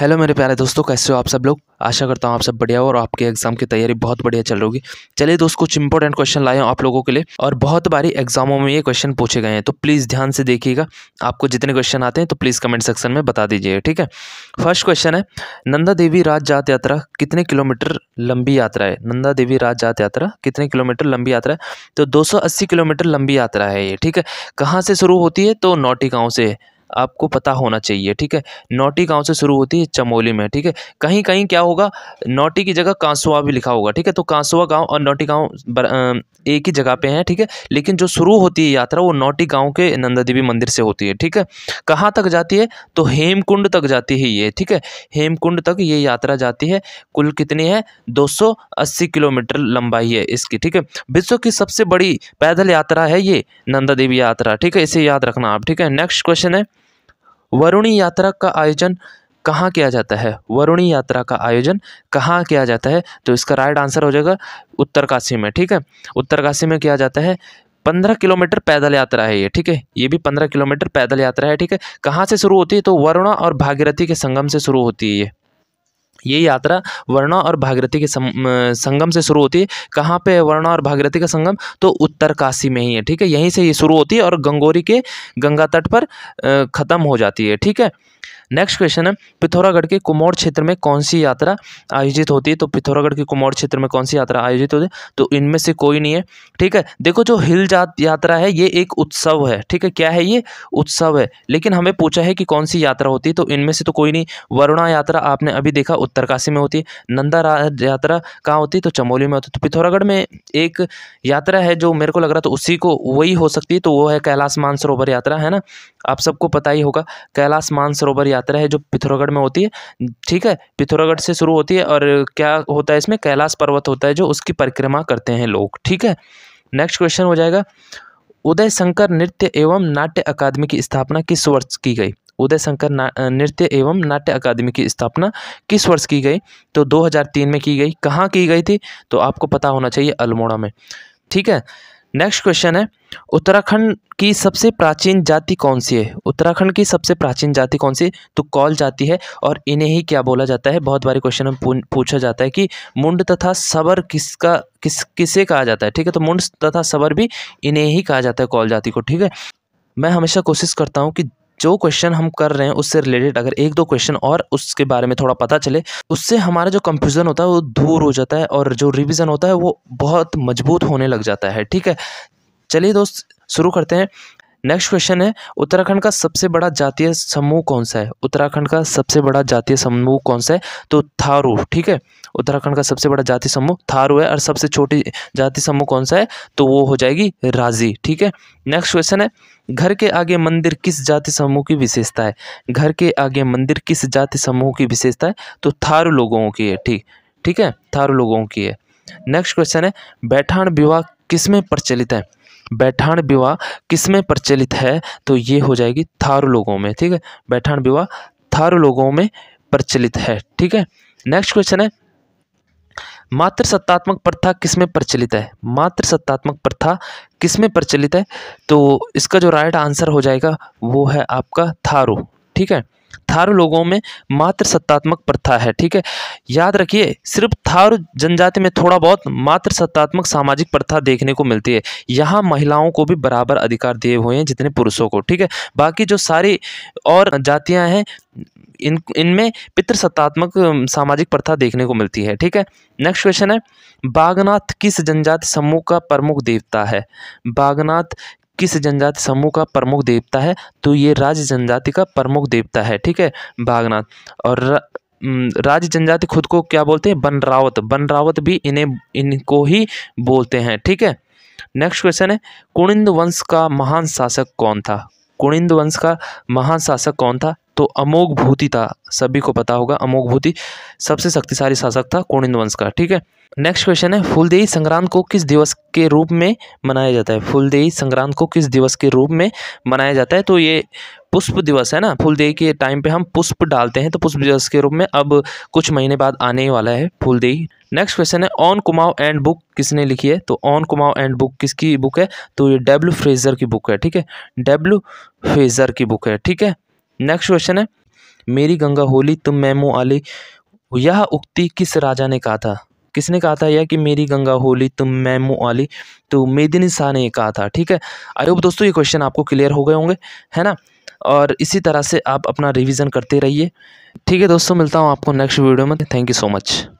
hello मेरे प्यारे दोस्तों कैसे हो आप सब लोग आशा करता हूँ आप सब बढ़िया हो और आपके एग्जाम की तैयारी बहुत बढ़िया चल रही चलिए दोस्त कुछ इंपॉर्टेंट क्वेश्चन लाए हूँ आप लोगों के लिए और बहुत बारी एग्जामों में ये क्वेश्चन पूछे गए हैं तो प्लीज़ ध्यान से देखिएगा आपको जितने क्वेश्चन आते हैं तो प्लीज़ कमेंट सेक्शन में बता दीजिए ठीक है फर्स्ट क्वेश्चन है नंदा देवी राज जात यात्रा कितने किलोमीटर लंबी यात्रा है नंदा देवी राज जात यात्रा कितने किलोमीटर लंबी यात्रा है तो दो किलोमीटर लंबी यात्रा है ये ठीक है कहाँ से शुरू होती है तो नौटी गाँव से आपको पता होना चाहिए ठीक है नौटी गाँव से शुरू होती है चमोली में ठीक है कहीं कहीं क्या होगा नौटी की जगह कांसुआ भी लिखा होगा ठीक है तो कांसुआ गाँव और नौटी गाँव एक ही जगह पे हैं ठीक है लेकिन जो शुरू होती है यात्रा वो नौटी गाँव के नंदा देवी मंदिर से होती है ठीक है कहाँ तक जाती है तो हेमकुंड तक जाती है ये ठीक है हेमकुंड तक ये यात्रा जाती है कुल कितनी है दो किलोमीटर लंबाई है इसकी ठीक है विश्व की सबसे बड़ी पैदल यात्रा है ये नंदा देवी यात्रा ठीक है इसे याद रखना आप ठीक है नेक्स्ट क्वेश्चन है वरुणी यात्रा का आयोजन कहाँ किया जाता है वरुणी यात्रा का आयोजन कहाँ किया जाता है तो इसका राइट आंसर हो जाएगा उत्तरकाशी में ठीक है उत्तरकाशी में किया जाता है पंद्रह किलोमीटर पैदल यात्रा है ये ठीक है ये भी पंद्रह किलोमीटर पैदल यात्रा है ठीक है कहाँ से शुरू होती है तो वरुणा और भागीरथी के संगम से शुरू होती है ये ये यात्रा वर्णा और भागीरथी के संगम से शुरू होती है कहाँ पे वर्णा और भागीरथी का संगम तो उत्तर काशी में ही है ठीक है यहीं से ये शुरू होती है और गंगोरी के गंगा तट पर ख़त्म हो जाती है ठीक है नेक्स्ट क्वेश्चन है पिथौरागढ़ के कुमौर क्षेत्र में कौन सी यात्रा आयोजित होती है तो पिथौरागढ़ के कुमौर क्षेत्र में कौन सी यात्रा आयोजित होती है तो इनमें से कोई नहीं है ठीक है देखो जो हिल जात यात्रा है ये एक उत्सव है ठीक है क्या है ये उत्सव है लेकिन हमें पूछा है कि कौन सी यात्रा होती है तो इनमें से तो कोई नहीं वरुणा यात्रा आपने अभी देखा उत्तरकाशी में होती है नंदा यात्रा कहाँ होती है तो चमोली में होती है तो पिथौरागढ़ में एक यात्रा है जो मेरे को लग रहा था उसी को वही हो सकती है तो वो है कैलाश मानसरोवर यात्रा है ना आप सबको पता ही होगा कैलाश मानसरोवर सरोवर यात्रा है जो पिथौरागढ़ में होती है ठीक है पिथौरागढ़ से शुरू होती है और क्या होता है इसमें कैलाश पर्वत होता है जो उसकी परिक्रमा करते हैं लोग ठीक है नेक्स्ट क्वेश्चन हो जाएगा उदय शंकर नृत्य एवं नाट्य अकादमी की स्थापना किस वर्ष की गई उदय शंकर नृत्य एवं नाट्य अकादमी की स्थापना किस वर्ष की गई तो 2003 में की गई कहाँ की गई थी तो आपको पता होना चाहिए अल्मोड़ा में ठीक है नेक्स्ट क्वेश्चन है उत्तराखंड की सबसे प्राचीन जाति कौन सी है उत्तराखंड की सबसे प्राचीन जाति कौन सी तो कौल जाति है और इन्हें ही क्या बोला जाता है बहुत बारी क्वेश्चन में पूछा जाता है कि मुंड तथा सबर किसका किस किसे कहा जाता है ठीक है तो मुंड तथा सबर भी इन्हें ही कहा जाता है कौल जाति को ठीक है मैं हमेशा कोशिश करता हूँ कि जो क्वेश्चन हम कर रहे हैं उससे रिलेटेड अगर एक दो क्वेश्चन और उसके बारे में थोड़ा पता चले उससे हमारा जो कंफ्यूजन होता है वो दूर हो जाता है और जो रिविज़न होता है वो बहुत मजबूत होने लग जाता है ठीक है चलिए दोस्त शुरू करते हैं नेक्स्ट क्वेश्चन है उत्तराखंड का सबसे बड़ा जातीय समूह कौन सा है उत्तराखंड का सबसे बड़ा जातीय समूह कौन सा है तो थारू ठीक है उत्तराखंड का सबसे बड़ा जाति समूह थारू है और सबसे छोटी जाति समूह कौन सा है तो वो हो जाएगी राजी ठीक है नेक्स्ट क्वेश्चन है घर के आगे मंदिर किस जाति समूह की विशेषता है घर के आगे मंदिर किस जाति समूह की विशेषता है तो थारू लोगों की है ठीक ठीक है थारू लोगों की है नेक्स्ट क्वेश्चन है बैठान विवाह किस में प्रचलित है बैठान विवाह किसमें प्रचलित है तो ये हो जाएगी थारू लोगों में ठीक है बैठान विवाह थारू लोगों में प्रचलित है ठीक है नेक्स्ट क्वेश्चन है मातृ सत्तात्मक प्रथा किसमें प्रचलित है मातृ सत्तात्मक प्रथा किसमें प्रचलित है तो इसका जो राइट आंसर हो जाएगा वो है आपका थारू ठीक है थारू लोगों में मात्र सत्तात्मक प्रथा है ठीक है याद रखिए सिर्फ थारू जनजाति में थोड़ा बहुत मात्र सत्तात्मक सामाजिक प्रथा देखने को मिलती है यहाँ महिलाओं को भी बराबर अधिकार दिए हुए हैं जितने पुरुषों को ठीक है बाकी जो सारी और जातियाँ हैं इन इनमें पितृसत्तात्मक सामाजिक प्रथा देखने को मिलती है ठीक है नेक्स्ट क्वेश्चन है बागनाथ किस जनजाति समूह का प्रमुख देवता है बागनाथ किस जनजाति समूह का प्रमुख देवता है तो ये राज्य जनजाति का प्रमुख देवता है ठीक है बागनाथ और राज्य जनजाति खुद को क्या बोलते हैं बनरावत बनरावत भी इन्हें इनको ही बोलते हैं ठीक है नेक्स्ट क्वेश्चन है कुणिंद वंश का महान शासक कौन था कुणिंद वंश का महान शासक कौन था तो अमोघ भूति था सभी को पता होगा अमोघ भूति सबसे शक्तिशाली शासक था कोणिंद वंश का ठीक है नेक्स्ट क्वेश्चन है फुलदेही संक्रांत को किस दिवस के रूप में मनाया जाता है फुलदेही संक्रांत को किस दिवस के रूप में मनाया जाता है तो ये पुष्प दिवस है ना फुलदेही के टाइम पे हम पुष्प डालते हैं तो पुष्प दिवस के रूप में अब कुछ महीने बाद आने वाला है फुलदेही नेक्स्ट क्वेश्चन है ऑन कुमाओ एंड बुक किसने लिखी है तो ऑन कुमाओ एंड बुक किसकी बुक है तो ये डब्ल्यू फ्रेजर की बुक है ठीक है डब्ल्यू फ्रेजर की बुक है ठीक है नेक्स्ट क्वेश्चन है मेरी गंगा होली तुम मैमो आली यह उक्ति किस राजा ने कहा था किसने कहा था यह कि मेरी गंगा होली तुम मैमो आली तो मेदिनी शाह ने कहा था ठीक है आई होप दोस्तों ये क्वेश्चन आपको क्लियर हो गए होंगे है ना और इसी तरह से आप अपना रिवीजन करते रहिए ठीक है दोस्तों मिलता हूँ आपको नेक्स्ट वीडियो में थैंक यू सो मच